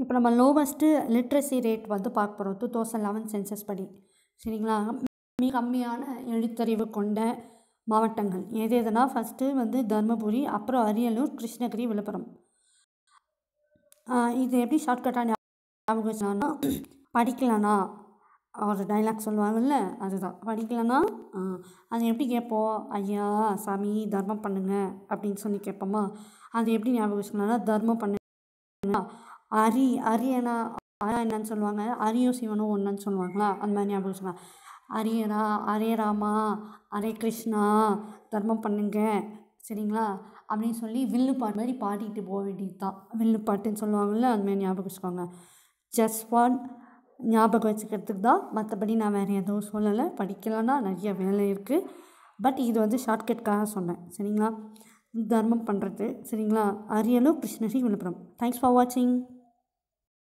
இப்போ நம்ம lowest literacy rate வந்து பார்க்க போகிறோம் டூ தௌசண்ட் லெவன் சென்சஸ் படி சரிங்களா மிக கம்மியான எழுத்தறிவு கொண்ட மாவட்டங்கள் எது எதுனா ஃபஸ்ட்டு வந்து தருமபுரி அப்புறம் அரியலூர் கிருஷ்ணகிரி விழுப்புரம் இது எப்படி ஷார்ட்கட்டாக படிக்கலனா ஒரு டைலாக் சொல்லுவாங்கல்ல அதுதான் படிக்கலனா அது எப்படி கேட்போம் ஐயா சாமி தர்மம் பண்ணுங்க அப்படின்னு சொல்லி கேட்போமா அது எப்படி ஞாபகம் வச்சுக்கலாம்னா தர்மம் பண்ணுங்க அரி அரியனா என்னன்னு சொல்லுவாங்க அரியும் சிவனும் ஒன்றுன்னு சொல்லுவாங்களா அந்த மாதிரி ஞாபகம் சொல்லலாம் அரியரா அரே ராமா அரே கிருஷ்ணா தர்மம் பண்ணுங்க சரிங்களா அப்படின்னு சொல்லி வில்லு பாட்டு மாதிரி பாடிக்கிட்டு போக வேண்டியது தான் வில்லு பாட்டுன்னு சொல்லுவாங்கள்ல அதுமாதிரி ஞாபகம் வச்சுக்கோங்க ஜஸ்ட் ஒன் ஞாபகம் வச்சுக்கிறதுக்கு தான் மற்றபடி நான் வேறு எதுவும் சொல்லலை படிக்கலைன்னா நிறைய வேலை இருக்குது பட் இது வந்து ஷார்ட்கட்காக சொன்னேன் சரிங்களா தர்மம் பண்ணுறது சரிங்களா அரியலும் கிருஷ்ணகிரி விழுப்புரம் தேங்க்ஸ் ஃபார் வாட்சிங்